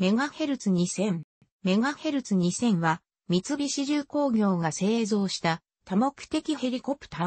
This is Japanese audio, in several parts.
メガヘルツ2 0 0 0メガヘルツ2 0 0 0は、三菱重工業が製造した多目的ヘリコプタ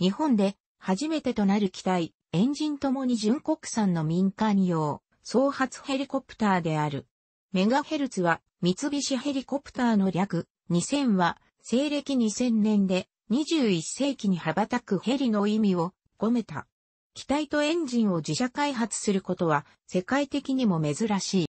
ー。日本で初めてとなる機体、エンジンともに純国産の民間用、総発ヘリコプターである。メガヘルツは三菱ヘリコプターの略、2000は西暦2000年で21世紀に羽ばたくヘリの意味を込めた。機体とエンジンを自社開発することは世界的にも珍しい。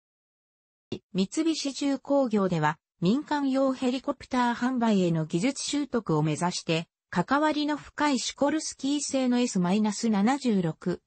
三菱重工業では民間用ヘリコプター販売への技術習得を目指して、関わりの深いシコルスキー製の S-76A、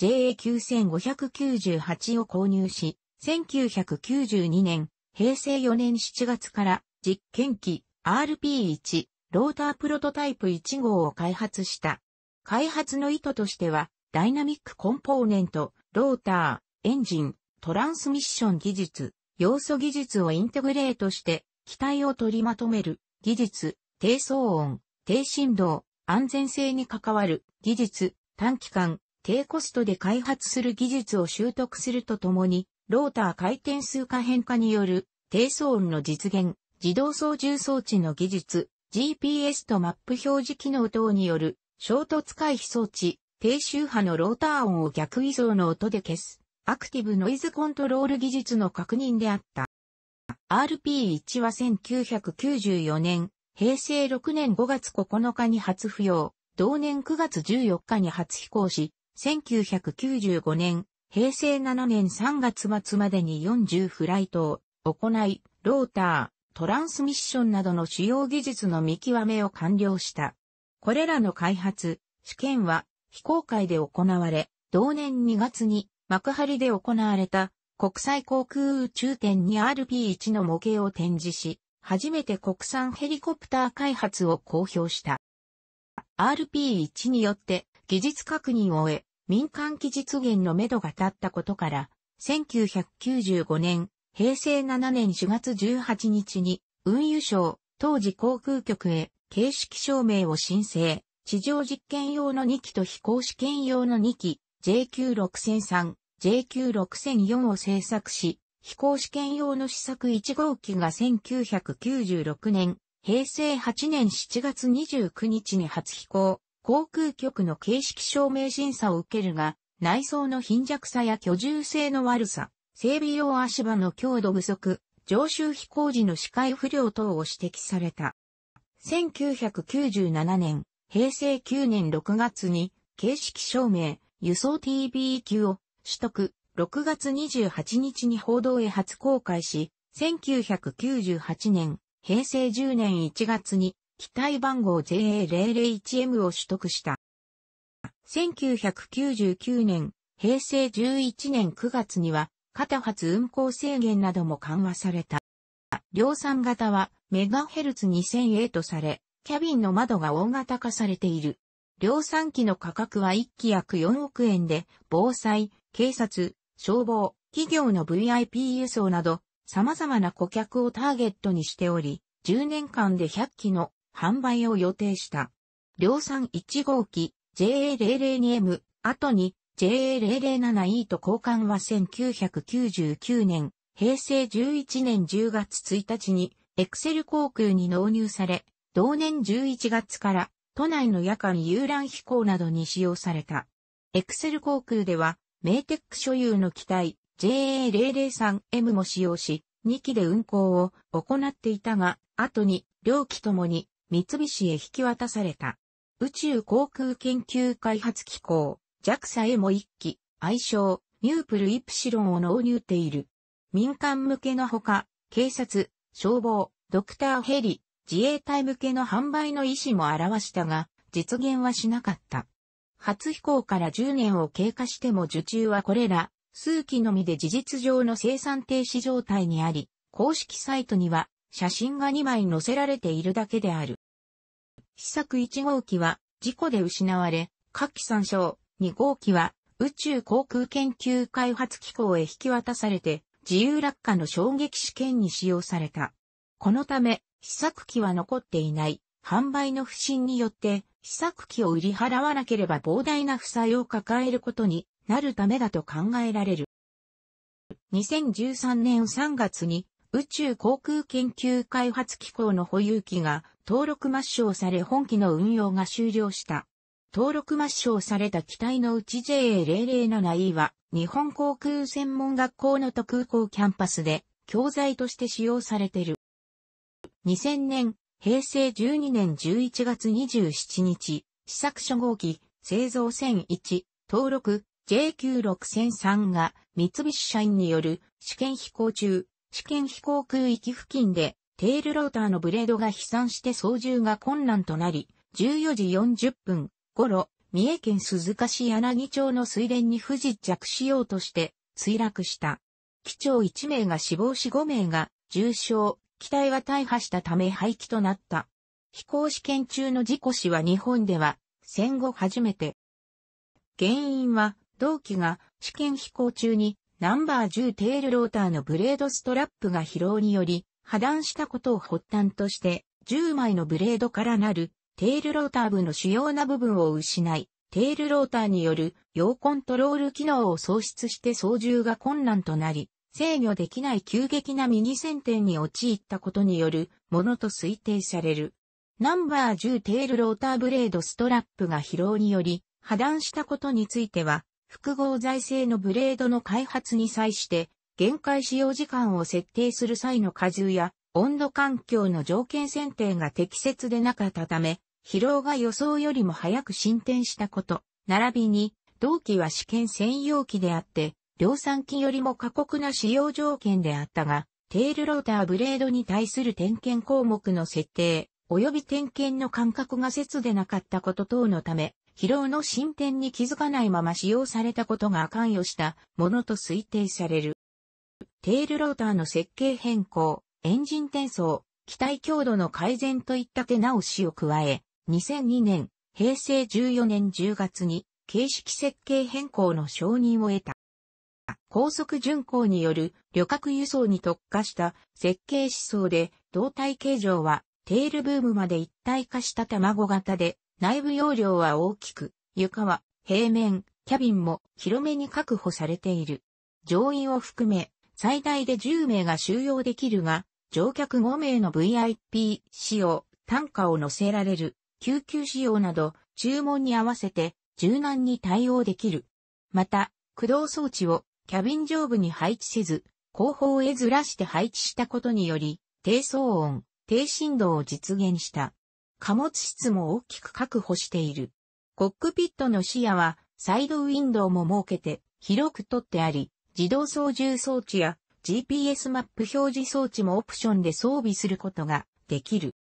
JA9598 を購入し、1992年、平成4年7月から実験機 RP1 ロータープロトタイプ1号を開発した。開発の意図としては、ダイナミックコンポーネント、ローター、エンジン、トランスミッション技術、要素技術をインテグレートして機体を取りまとめる技術、低騒音、低振動、安全性に関わる技術、短期間、低コストで開発する技術を習得するとともに、ローター回転数可変化による低騒音の実現、自動操縦装置の技術、GPS とマップ表示機能等による衝突回避装置、低周波のローター音を逆位動の音で消すアクティブノイズコントロール技術の確認であった。RP1 は1994年、平成6年5月9日に初付与、同年9月14日に初飛行し、1995年、平成7年3月末までに40フライトを行い、ローター、トランスミッションなどの主要技術の見極めを完了した。これらの開発、試験は非公開で行われ、同年2月に幕張で行われた国際航空宇宙展に RP1 の模型を展示し、初めて国産ヘリコプター開発を公表した。RP1 によって技術確認を終え、民間機実現のめどが立ったことから、1995年、平成7年4月18日に、運輸省、当時航空局へ、形式証明を申請、地上実験用の2機と飛行試験用の2機、JQ6003、JQ6004 を製作し、飛行試験用の試作1号機が1996年、平成8年7月29日に初飛行、航空局の形式証明審査を受けるが、内装の貧弱さや居住性の悪さ、整備用足場の強度不足、常習飛行時の視界不良等を指摘された。1997年、平成9年6月に、形式証明、輸送 TV 級を取得、6月28日に報道へ初公開し、1998年、平成10年1月に、機体番号 JA001M を取得した。1999年、平成11年9月には、片発運行制限なども緩和された。量産型はメガヘルツ2000 a とされ、キャビンの窓が大型化されている。量産機の価格は1機約4億円で、防災、警察、消防、企業の VIP 輸送など、様々な顧客をターゲットにしており、10年間で100機の販売を予定した。量産1号機 JA002M、後に JA007E と交換は1999年、平成11年10月1日にエクセル航空に納入され、同年11月から都内の夜間遊覧飛行などに使用された。エクセル航空では、メーテック所有の機体 JA003M も使用し、2機で運航を行っていたが、後に両機ともに三菱へ引き渡された。宇宙航空研究開発機構 JAXA へも1機、愛称ミュープルイプシロンを納入っている。民間向けのほか、警察、消防、ドクターヘリ、自衛隊向けの販売の意思も表したが、実現はしなかった。初飛行から10年を経過しても受注はこれら、数機のみで事実上の生産停止状態にあり、公式サイトには写真が2枚載せられているだけである。試作1号機は事故で失われ、各機参照2号機は宇宙航空研究開発機構へ引き渡されて自由落下の衝撃試験に使用された。このため試作機は残っていない。販売の不振によって、試作機を売り払わなければ膨大な負債を抱えることになるためだと考えられる。2013年3月に宇宙航空研究開発機構の保有機が登録抹消され本機の運用が終了した。登録抹消された機体のうち JA007E は日本航空専門学校の特空港キャンパスで教材として使用されている。2000年、平成12年11月27日、試作初号機、製造1001、登録 J96003 が三菱社員による試験飛行中、試験飛行空域付近でテールローターのブレードが飛散して操縦が困難となり、14時40分頃、三重県鈴鹿市柳町の水田に不時着しようとして墜落した。機長1名が死亡し5名が重傷、機体は大破したため廃棄となった。飛行試験中の事故死は日本では戦後初めて。原因は同機が試験飛行中にナンバー10テールローターのブレードストラップが疲労により破断したことを発端として10枚のブレードからなるテールローター部の主要な部分を失い、テールローターによる要コントロール機能を喪失して操縦が困難となり、制御できない急激な右線定に陥ったことによるものと推定される。ナンバー10テールローターブレードストラップが疲労により破断したことについては、複合財政のブレードの開発に際して、限界使用時間を設定する際の荷重や温度環境の条件選定が適切でなかったため、疲労が予想よりも早く進展したこと、並びに、同期は試験専用機であって、量産機よりも過酷な使用条件であったが、テールローターブレードに対する点検項目の設定、及び点検の間隔が節でなかったこと等のため、疲労の進展に気づかないまま使用されたことが関与したものと推定される。テールローターの設計変更、エンジン転送、機体強度の改善といった手直しを加え、2002年、平成14年10月に、形式設計変更の承認を得た。高速巡航による旅客輸送に特化した設計思想で、胴体形状はテールブームまで一体化した卵型で、内部容量は大きく、床は平面、キャビンも広めに確保されている。乗員を含め、最大で10名が収容できるが、乗客5名の VIP 仕様、単価を乗せられる、救急仕様など、注文に合わせて柔軟に対応できる。また、駆動装置をキャビン上部に配置せず、後方へずらして配置したことにより、低騒音、低振動を実現した。貨物室も大きく確保している。コックピットの視野は、サイドウィンドウも設けて、広く取ってあり、自動操縦装置や GPS マップ表示装置もオプションで装備することができる。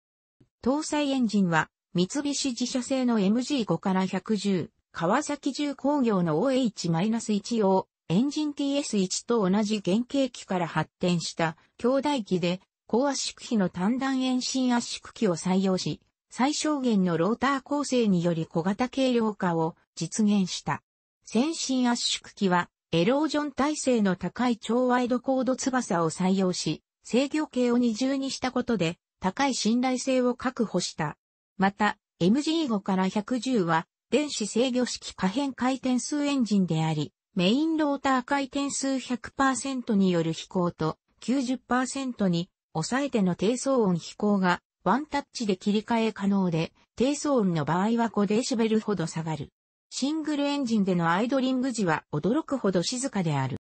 搭載エンジンは、三菱自社製の MG5 から110、川崎重工業の OH-1 用エンジン TS1 と同じ原型機から発展した兄弟機で、高圧縮比の単断遠心圧縮機を採用し、最小限のローター構成により小型軽量化を実現した。先進圧縮機は、エロージョン耐性の高い超ワイドコード翼を採用し、制御系を二重にしたことで、高い信頼性を確保した。また、MG5 から110は、電子制御式可変回転数エンジンであり、メインローター回転数100%による飛行と90%に抑えての低騒音飛行がワンタッチで切り替え可能で、低騒音の場合は 5dB ほど下がる。シングルエンジンでのアイドリング時は驚くほど静かである。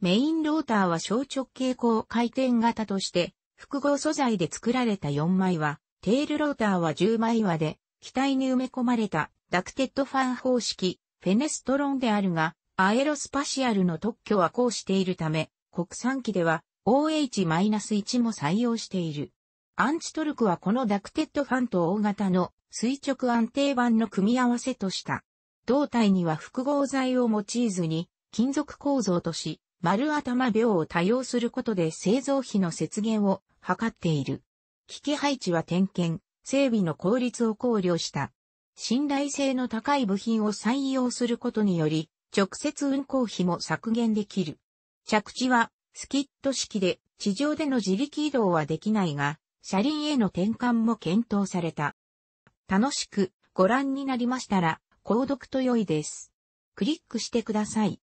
メインローターは小直径高回転型として、複合素材で作られた4枚は、テールローターは10枚輪で、機体に埋め込まれたダクテッドファン方式、フェネストロンであるが、アエロスパシアルの特許はこうしているため、国産機では OH-1 も採用している。アンチトルクはこのダクテッドファンと大型の垂直安定板の組み合わせとした。胴体には複合材を用いずに金属構造とし、丸頭秒を多用することで製造費の節減を図っている。機器配置は点検、整備の効率を考慮した。信頼性の高い部品を採用することにより、直接運行費も削減できる。着地はスキット式で地上での自力移動はできないが、車輪への転換も検討された。楽しくご覧になりましたら、購読と良いです。クリックしてください。